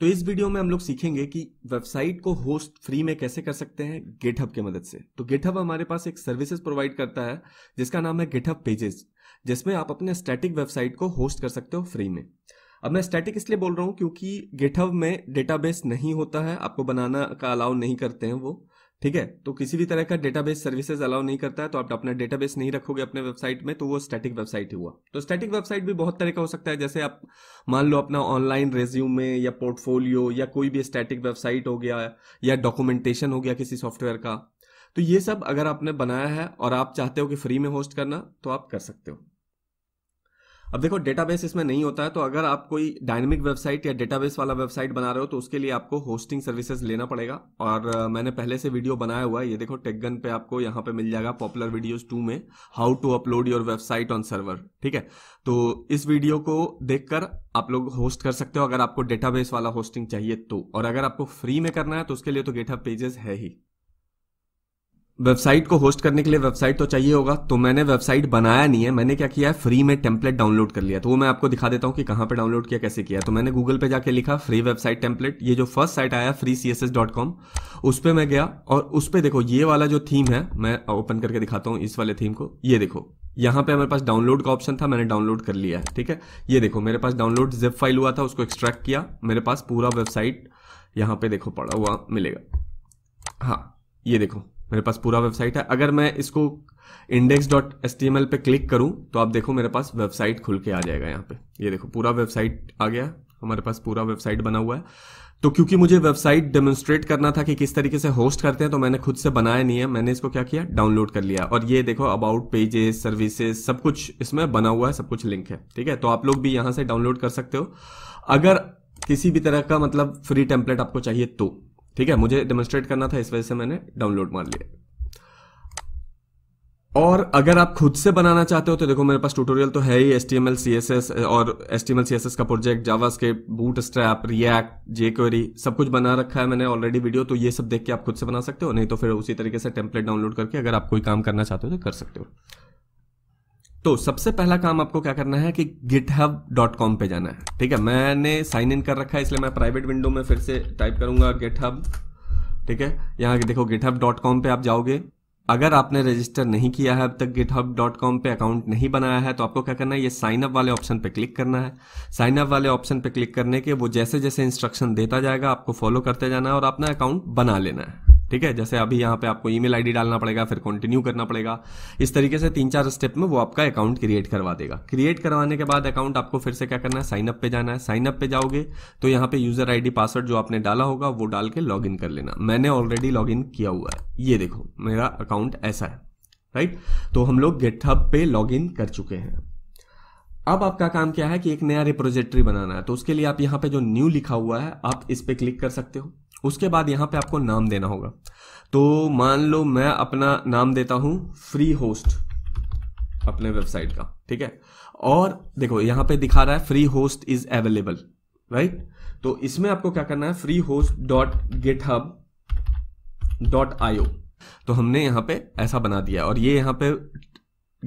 तो इस वीडियो में हम लोग सीखेंगे कि वेबसाइट को होस्ट फ्री में कैसे कर सकते हैं गेटअप की मदद से तो गेटअप हमारे पास एक सर्विसेज प्रोवाइड करता है जिसका नाम है गेटअप पेजेस जिसमें आप अपने स्टैटिक वेबसाइट को होस्ट कर सकते हो फ्री में अब मैं स्टैटिक इसलिए बोल रहा हूँ क्योंकि गिटहब में डेटाबेस नहीं होता है आपको बनाना का अलाउ नहीं करते हैं वो ठीक है तो किसी भी तरह का डेटाबेस सर्विसेज अलाउ नहीं करता है तो आप अपना डेटाबेस नहीं रखोगे अपने वेबसाइट में तो वो स्टैटिक वेबसाइट ही हुआ तो स्टैटिक वेबसाइट भी बहुत तरह का हो सकता है जैसे आप मान लो अपना ऑनलाइन रेज्यूमे या पोर्टफोलियो या कोई भी स्टैटिक वेबसाइट हो गया या डॉक्यूमेंटेशन हो गया किसी सॉफ्टवेयर का तो ये सब अगर आपने बनाया है और आप चाहते हो कि फ्री में होस्ट करना तो आप कर सकते हो अब देखो डेटाबेस इसमें नहीं होता है तो अगर आप कोई डायनेमिक वेबसाइट या डेटाबेस वाला वेबसाइट बना रहे हो तो उसके लिए आपको होस्टिंग सर्विसेज लेना पड़ेगा और मैंने पहले से वीडियो बनाया हुआ है ये देखो टेकगन पे आपको यहाँ पे मिल जाएगा पॉपुलर वीडियोज टू में how to upload your website on server ठीक है तो इस वीडियो को देखकर आप लोग होस्ट कर सकते हो अगर आपको डेटाबेस वाला होस्टिंग चाहिए तो और अगर आपको फ्री में करना है तो उसके लिए तो गेटअप पेजेस है ही वेबसाइट को होस्ट करने के लिए वेबसाइट तो चाहिए होगा तो मैंने वेबसाइट बनाया नहीं है मैंने क्या किया है फ्री में टेम्पलेट डाउनलोड कर लिया तो वो मैं आपको दिखा देता हूँ कि कहाँ पे डाउनलोड किया कैसे किया तो मैंने गूगल पे जाके लिखा फ्री वेबसाइट टेम्पलेट ये जो फर्स्ट साइट आया free C S S dot com उस पर मैं गया और उस पर देखो ये वाला जो थीम है मैं ओपन करके दिखाता हूँ इस वाले थीम को ये देखो यहाँ पे हमारे पास डाउनलोड का ऑप्शन था मैंने डाउनलोड कर लिया है ठीक है ये देखो मेरे पास डाउनलोड जिप फाइल हुआ था उसको एक्सट्रैक्ट किया मेरे पास पूरा वेबसाइट यहाँ पे देखो पड़ा हुआ मिलेगा हाँ ये देखो मेरे पास पूरा वेबसाइट है अगर मैं इसको index dot H T M L पे क्लिक करूं तो आप देखो मेरे पास वेबसाइट खुल के आ जाएगा यहाँ पे ये देखो पूरा वेबसाइट आ गया हमारे पास पूरा वेबसाइट बना हुआ है तो क्योंकि मुझे वेबसाइट डेमोन्स्ट्रेट करना था कि किस तरीके से होस्ट करते हैं तो मैंने खुद से बनाया नहीं है मैंने इसको क्या किया डाउनलोड कर लिया और ये देखो अबाउट पेजेस सर्विसेज सब कुछ इसमें बना हुआ है सब कुछ लिंक है ठीक है तो आप लोग भी यहाँ से डाउनलोड कर सकते हो अगर किसी भी तरह का मतलब फ्री टेम्पलेट आपको चाहिए तो ठीक है मुझे डेमोस्ट्रेट करना था इस वजह से मैंने डाउनलोड मार लिया और अगर आप खुद से बनाना चाहते हो तो देखो मेरे पास ट्यूटोरियल तो है ही H T M L C S S और H T M L C S S का प्रोजेक्ट जावास के बूट स्ट्रैप रिएक्ट जेक्वेरी सब कुछ बना रखा है मैंने ऑलरेडी वीडियो तो ये सब देख के आप खुद से बना सकते हो नहीं तो फिर उसी तरीके से टेम्पलेट डाउनलोड करके अगर आप कोई काम करना चाहते हो तो कर सकते हो तो सबसे पहला काम आपको क्या करना है कि github.com पे जाना है ठीक है मैंने साइन इन कर रखा है इसलिए मैं प्राइवेट विंडो में फिर से टाइप करूंगा github ठीक है यहाँ देखो github.com पे आप जाओगे अगर आपने रजिस्टर नहीं किया है अब तक github.com पे अकाउंट नहीं बनाया है तो आपको क्या करना है ये साइन अप वाले ऑप्शन पे क्लिक करना है साइन अप वाले ऑप्शन पे क्लिक करने के वो जैसे जैसे इंस्ट्रक्शन देता जाएगा आपको फॉलो करते जाना है और अपना अकाउंट बना लेना है ठीक है जैसे अभी यहाँ पे आपको ईमेल आईडी डालना पड़ेगा फिर कंटिन्यू करना पड़ेगा इस तरीके से तीन चार स्टेप में वो आपका अकाउंट क्रिएट करवा देगा क्रिएट करवाने के बाद अकाउंट आपको फिर से क्या करना है साइनअप पे जाना है साइनअप पे जाओगे तो यहाँ पे यूजर आईडी पासवर्ड जो आपने डाला होगा वो डाल के लॉग कर लेना मैंने ऑलरेडी लॉग किया हुआ है ये देखो मेरा अकाउंट ऐसा है राइट तो हम लोग गेटहब पे लॉग कर चुके हैं अब आपका काम क्या है कि एक नया रिप्रोजेक्टरी बनाना है तो उसके लिए आप यहाँ पे जो न्यू लिखा हुआ है आप इस पर क्लिक कर सकते हो उसके बाद यहाँ पे आपको नाम देना होगा तो मान लो मैं अपना नाम देता हूं फ्री होस्ट अपने वेबसाइट का ठीक है और देखो यहां पे दिखा रहा है free host is available right तो इसमें आपको क्या करना है free host dot GitHub dot IO तो हमने यहां पे ऐसा बना दिया और ये यहाँ पे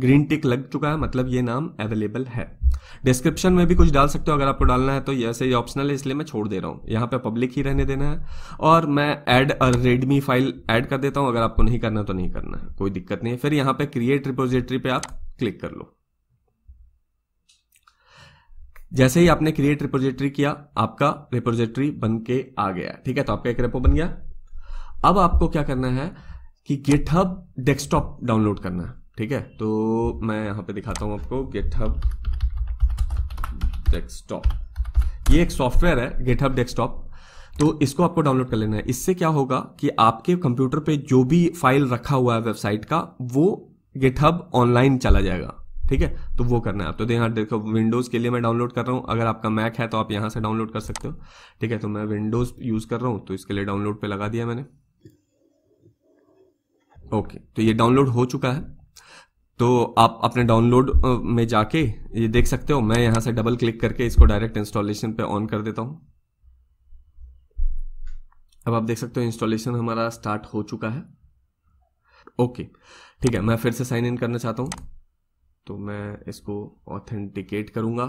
ग्रीन टिक लग चुका है मतलब ये नाम अवेलेबल है डिस्क्रिप्शन में भी कुछ डाल सकते हो अगर आपको डालना है तो ऐसे ही ऑप्शनल है इसलिए मैं छोड़ दे रहा हूँ यहाँ पे पब्लिक ही रहने देना है और मैं ऐड रेडमी फाइल ऐड कर देता हूँ अगर आपको नहीं करना तो नहीं करना है कोई दिक्कत नहीं है फिर यहाँ पे क्रिएट रिपोजिटरी पे आप क्लिक कर लो जैसे ही आपने क्रिएट रिपोजिटरी किया आपका रिपोजिटरी बन के आ गया ठीक है तो आपका एक रेपो बन गया अब आपको क्या करना है कि गेटहब डेस्कटॉप डाउनलोड करना है ठीक है तो मैं यहां पे दिखाता हूं आपको गेटहब डेस्कटॉप ये एक सॉफ्टवेयर है गेटअप डेस्कटॉप तो इसको आपको डाउनलोड कर लेना है इससे क्या होगा कि आपके कंप्यूटर पे जो भी फाइल रखा हुआ है वेबसाइट का वो गेटअप ऑनलाइन चला जाएगा ठीक है तो वो करना है आप तो यहाँ देखो विंडोज़ के लिए मैं डाउनलोड कर रहा हूं अगर आपका मैक है तो आप यहां से डाउनलोड कर सकते हो ठीक है तो मैं विंडोज़ यूज़ कर रहा हूं तो इसके लिए डाउनलोड पे लगा दिया मैंने ओके तो ये डाउनलोड हो चुका है तो आप अपने डाउनलोड में जाके ये देख सकते हो मैं यहां से डबल क्लिक करके इसको डायरेक्ट इंस्टॉलेशन पे ऑन कर देता हूं अब आप देख सकते हो इंस्टॉलेशन हमारा स्टार्ट हो चुका है ओके ठीक है मैं फिर से साइन इन करना चाहता हूं तो मैं इसको ऑथेंटिकेट करूंगा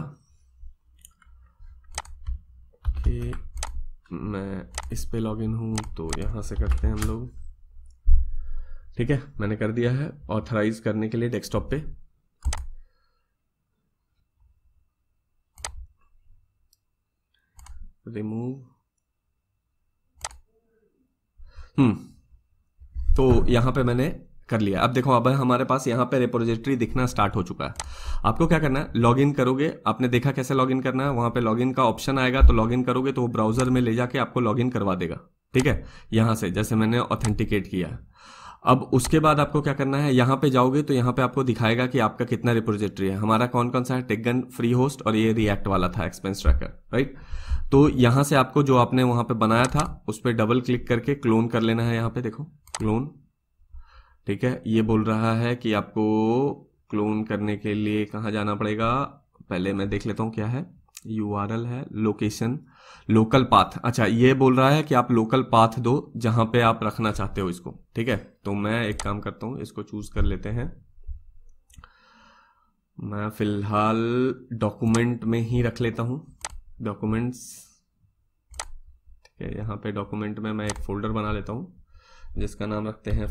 मैं इस पे लॉग इन हूं तो यहां से करते हैं हम लोग ठीक है मैंने कर दिया है ऑथराइज करने के लिए डेस्कटॉप पे रिमूव हम्म hmm. तो यहां पे मैंने कर लिया अब देखो अब हमारे पास यहां पे रिपोजिटरी दिखना स्टार्ट हो चुका है आपको क्या करना है लॉग इन करोगे आपने देखा कैसे लॉग इन करना है वहां पे लॉग इन का ऑप्शन आएगा तो लॉग इन करोगे तो वो ब्राउजर में ले जाके आपको लॉग इन करवा देगा ठीक है यहां से जैसे मैंने ऑथेंटिकेट किया है अब उसके बाद आपको क्या करना है यहाँ पे जाओगे तो यहाँ पे आपको दिखाएगा कि आपका कितना रिपोजिटरी है हमारा कौन कौन सा है गन फ्री होस्ट और ये रिएक्ट वाला था एक्सपेंस ट्रैकर राइट तो यहाँ से आपको जो आपने वहाँ पे बनाया था उस पर डबल क्लिक करके क्लोन कर लेना है यहाँ पे देखो क्लोन ठीक है ये बोल रहा है कि आपको क्लोन करने के लिए कहाँ जाना पड़ेगा पहले मैं देख लेता हूँ क्या है यू आर एल है लोकेशन लोकल पाथ अच्छा ये बोल रहा है कि आप लोकल पाथ दो जहां पे आप रखना चाहते हो इसको ठीक है तो मैं एक काम करता हूं इसको चूज कर लेते हैं मैं फिलहाल डॉक्यूमेंट में ही रख लेता हूं डॉक्यूमेंट्स ठीक है यहां पे डॉक्यूमेंट में मैं एक फोल्डर बना लेता हूँ जिसका नाम रखते हैं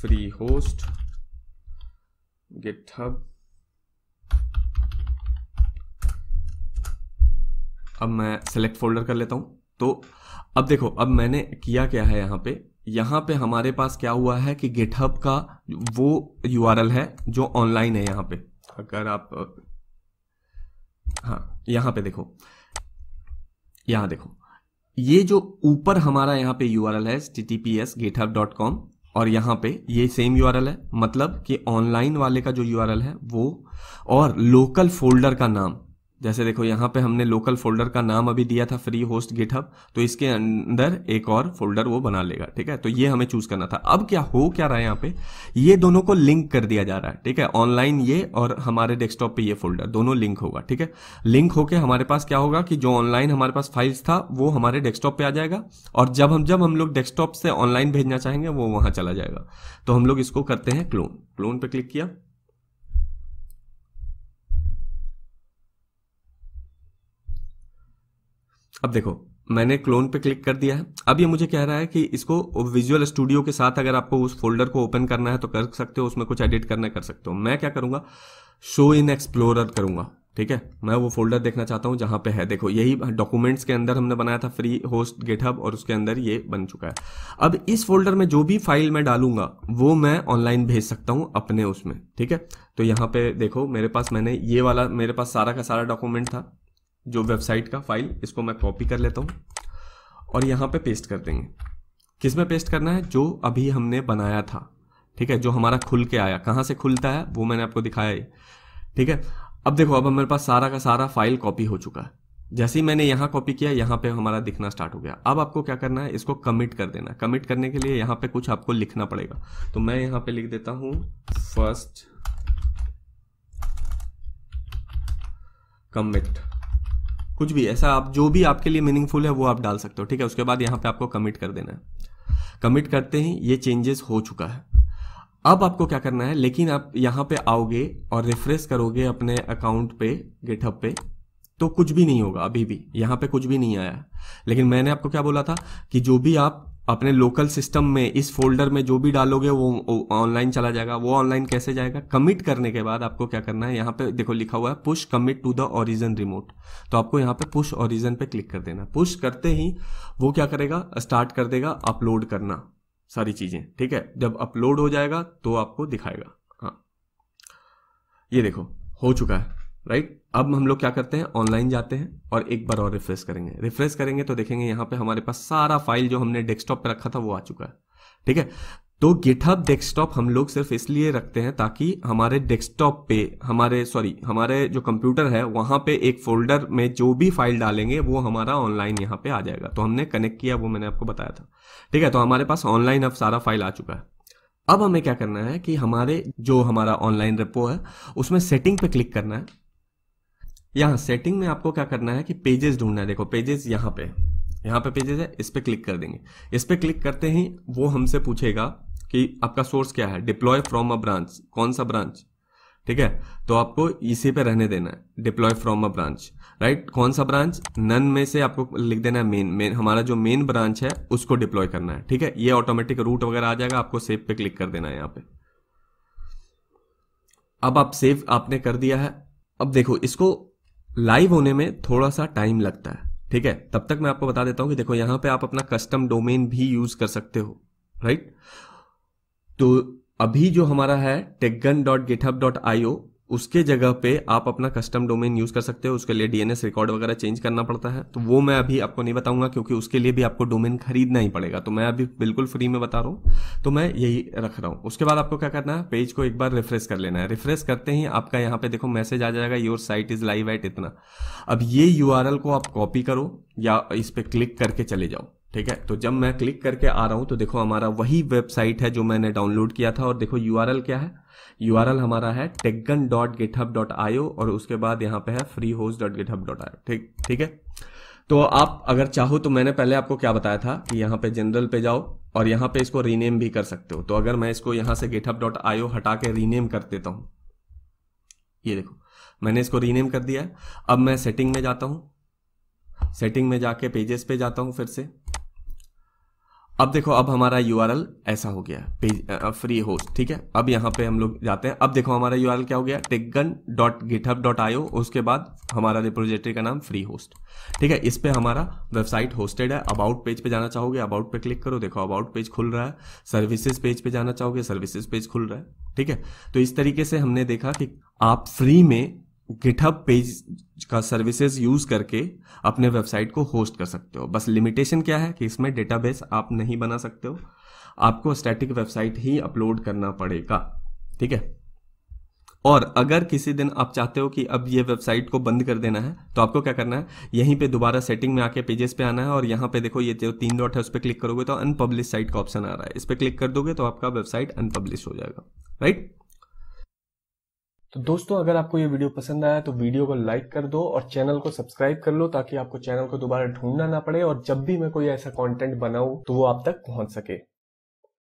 फ्री होस्ट गिटहब अब मैं सेलेक्ट फोल्डर कर लेता हूँ तो अब देखो अब मैंने किया क्या है यहाँ पे यहाँ पे हमारे पास क्या हुआ है कि गिटहब का वो यू है जो ऑनलाइन है यहाँ पे अगर आप हाँ यहाँ पे देखो यहाँ देखो ये जो ऊपर हमारा यहाँ पे यू है T T P S GitHub dot com और यहाँ पे ये सेम यू है मतलब कि ऑनलाइन वाले का जो यू है वो और लोकल फोल्डर का नाम जैसे देखो यहाँ पे हमने लोकल फोल्डर का नाम अभी दिया था फ्री होस्ट गिटहब तो इसके अंदर एक और फोल्डर वो बना लेगा ठीक है तो ये हमें चूज करना था अब क्या हो क्या रहा है यहाँ पे ये दोनों को लिंक कर दिया जा रहा है ठीक है ऑनलाइन ये और हमारे डेस्कटॉप पे ये फोल्डर दोनों लिंक होगा ठीक है लिंक होके हमारे पास क्या होगा कि जो ऑनलाइन हमारे पास फाइल्स था वो हमारे डेस्कटॉप पे आ जाएगा और जब हम जब हम लोग डेस्कटॉप से ऑनलाइन भेजना चाहेंगे वो वहां चला जाएगा तो हम लोग इसको करते हैं क्लोन क्लोन पे क्लिक किया अब देखो मैंने क्लोन पे क्लिक कर दिया है अब ये मुझे कह रहा है कि इसको विजुअल स्टूडियो के साथ अगर आपको उस फोल्डर को ओपन करना है तो कर सकते हो उसमें कुछ एडिट करना कर सकते हो मैं क्या करूंगा शो इन एक्सप्लोरर करूंगा ठीक है मैं वो फोल्डर देखना चाहता हूं जहां पे है देखो यही डॉक्यूमेंट्स के अंदर हमने बनाया था फ्री होस्ट गेटअप और उसके अंदर ये बन चुका है अब इस फोल्डर में जो भी फाइल मैं डालूंगा वो मैं ऑनलाइन भेज सकता हूं अपने उसमें ठीक है तो यहां पे देखो मेरे पास मैंने ये वाला मेरे पास सारा का सारा डॉक्यूमेंट था जो वेबसाइट का फाइल इसको मैं कॉपी कर लेता हूँ और यहाँ पे पेस्ट कर देंगे किस में पेस्ट करना है जो अभी हमने बनाया था ठीक है जो हमारा खुल के आया कहाँ से खुलता है वो मैंने आपको दिखाया है ठीक है अब देखो अब मेरे पास सारा का सारा फाइल कॉपी हो चुका है जैसे ही मैंने यहाँ कॉपी किया यहाँ पे हमारा दिखना स्टार्ट हो गया अब आपको क्या करना है इसको कमिट कर देना कमिट करने के लिए यहाँ पे कुछ आपको लिखना पड़ेगा तो मैं यहाँ पे लिख देता हूँ फर्स्ट कमिट कुछ भी ऐसा आप जो भी आपके लिए मीनिंगफुल है वो आप डाल सकते हो ठीक है उसके बाद यहाँ पे आपको कमिट कर देना है कमिट करते ही ये चेंजेस हो चुका है अब आपको क्या करना है लेकिन आप यहाँ पे आओगे और रिफ्रेश करोगे अपने अकाउंट पे गिटहब पे तो कुछ भी नहीं होगा अभी भी यहाँ पे कुछ भी नहीं आया लेकिन मैंने आपको क्या बोला था कि जो भी आप अपने लोकल सिस्टम में इस फोल्डर में जो भी डालोगे वो ऑनलाइन चला जाएगा वो ऑनलाइन कैसे जाएगा कमिट करने के बाद आपको क्या करना है यहाँ पे देखो लिखा हुआ है push commit to the origin remote तो आपको यहाँ पे पुश ओरिजिन पे क्लिक कर देना पुश करते ही वो क्या करेगा स्टार्ट कर देगा अपलोड करना सारी चीजें ठीक है जब अपलोड हो जाएगा तो आपको दिखाएगा हाँ ये देखो हो चुका है राइट अब हम लोग क्या करते हैं ऑनलाइन जाते हैं और एक बार और रिफ्रेश करेंगे रिफ्रेश करेंगे तो देखेंगे यहाँ पे हमारे पास सारा फाइल जो हमने डेस्कटॉप पे रखा था वो आ चुका है ठीक है तो गिटहब डेस्कटॉप हम लोग सिर्फ इसलिए रखते हैं ताकि हमारे डेस्कटॉप पे हमारे सॉरी हमारे जो कंप्यूटर है वहां पे एक फोल्डर में जो भी फाइल डालेंगे वो हमारा ऑनलाइन यहाँ पे आ जाएगा तो हमने कनेक्ट किया वो मैंने आपको बताया था ठीक है तो हमारे पास ऑनलाइन अब सारा फाइल आ चुका है अब हमें क्या करना है कि हमारे जो हमारा ऑनलाइन रेपो है उसमें सेटिंग पे क्लिक करना है यहां सेटिंग में आपको क्या करना है कि पेजेस ढूंढना है देखो पेजेस यहां पे यहां पे पेजेस है इस पर क्लिक कर देंगे इस पर क्लिक करते ही वो हमसे पूछेगा कि आपका सोर्स क्या है डिप्लॉय फ्रॉम अ ब्रांच कौन सा ब्रांच ठीक है तो आपको इसी पे रहने देना है deploy from a branch right कौन सा ब्रांच नन में से आपको लिख देना है मेन मेन हमारा जो मेन ब्रांच है उसको डिप्लॉय करना है ठीक है ये ऑटोमेटिक रूट वगैरह आ जाएगा आपको सेव पे क्लिक कर देना है यहां पे अब आप सेव आपने कर दिया है अब देखो इसको लाइव होने में थोड़ा सा टाइम लगता है ठीक है तब तक मैं आपको बता देता हूं कि देखो यहां पे आप अपना कस्टम डोमेन भी यूज कर सकते हो राइट तो अभी जो हमारा है टेगन डॉट गिटहब डॉट आईओ उसके जगह पे आप अपना कस्टम डोमेन यूज़ कर सकते हो उसके लिए डीएनएस रिकॉर्ड वगैरह चेंज करना पड़ता है तो वो मैं अभी आपको नहीं बताऊंगा क्योंकि उसके लिए भी आपको डोमेन खरीदना ही पड़ेगा तो मैं अभी बिल्कुल फ्री में बता रहा हूँ तो मैं यही रख रहा हूँ उसके बाद आपको क्या करना है पेज को एक बार रिफ्रेश कर लेना है रिफ्रेश करते ही आपका यहाँ पे देखो मैसेज आ जाएगा your site is live at इतना अब ये यू को आप कॉपी करो या इस पर क्लिक करके चले जाओ ठीक है तो जब मैं क्लिक करके आ रहा हूं तो देखो हमारा वही वेबसाइट है जो मैंने डाउनलोड किया था और देखो यू क्या है यू हमारा है टेगन और उसके बाद यहाँ पे है फ्री ठीक ठीक है तो आप अगर चाहो तो मैंने पहले आपको क्या बताया था कि यहाँ पे जनरल पे जाओ और यहाँ पे इसको रीनेम भी कर सकते हो तो अगर मैं इसको यहाँ से गेटअप डॉट आयो हटा के रीनेम कर देता हूँ ये देखो मैंने इसको रीनेम कर दिया अब मैं सेटिंग में जाता हूँ सेटिंग में जाके पेजेस पे जाता हूँ फिर से अब देखो अब हमारा यू ऐसा हो गया पेज फ्री होस्ट ठीक है अब यहाँ पे हम लोग जाते हैं अब देखो हमारा यू क्या हो गया टेकगन डॉट गिटअप डॉट आई उसके बाद हमारा रिपोजिटरी का नाम फ्री होस्ट ठीक है इस पर हमारा वेबसाइट होस्टेड है अबाउट पेज पे जाना चाहोगे अबाउट पे क्लिक करो देखो अबाउट पेज खुल रहा है सर्विसेज पेज पे जाना चाहोगे सर्विसेज पेज खुल रहा है ठीक है तो इस तरीके से हमने देखा कि आप फ्री में गिटहब पेज का सर्विसेज यूज करके अपने वेबसाइट को होस्ट कर सकते हो बस लिमिटेशन क्या है कि इसमें डेटाबेस आप नहीं बना सकते हो आपको स्टैटिक वेबसाइट ही अपलोड करना पड़ेगा ठीक है और अगर किसी दिन आप चाहते हो कि अब ये वेबसाइट को बंद कर देना है तो आपको क्या करना है यहीं पे दोबारा सेटिंग में आके पेजेस पे आना है और यहां पे देखो ये जो तीन डॉट है उस पर क्लिक करोगे तो अनपब्लिश साइट का ऑप्शन आ रहा है इस पर क्लिक कर दोगे तो आपका वेबसाइट अनपब्लिश हो जाएगा राइट तो दोस्तों अगर आपको ये वीडियो पसंद आया तो वीडियो को लाइक कर दो और चैनल को सब्सक्राइब कर लो ताकि आपको चैनल को दोबारा ढूंढना ना पड़े और जब भी मैं कोई ऐसा कंटेंट बनाऊं तो वो आप तक पहुंच सके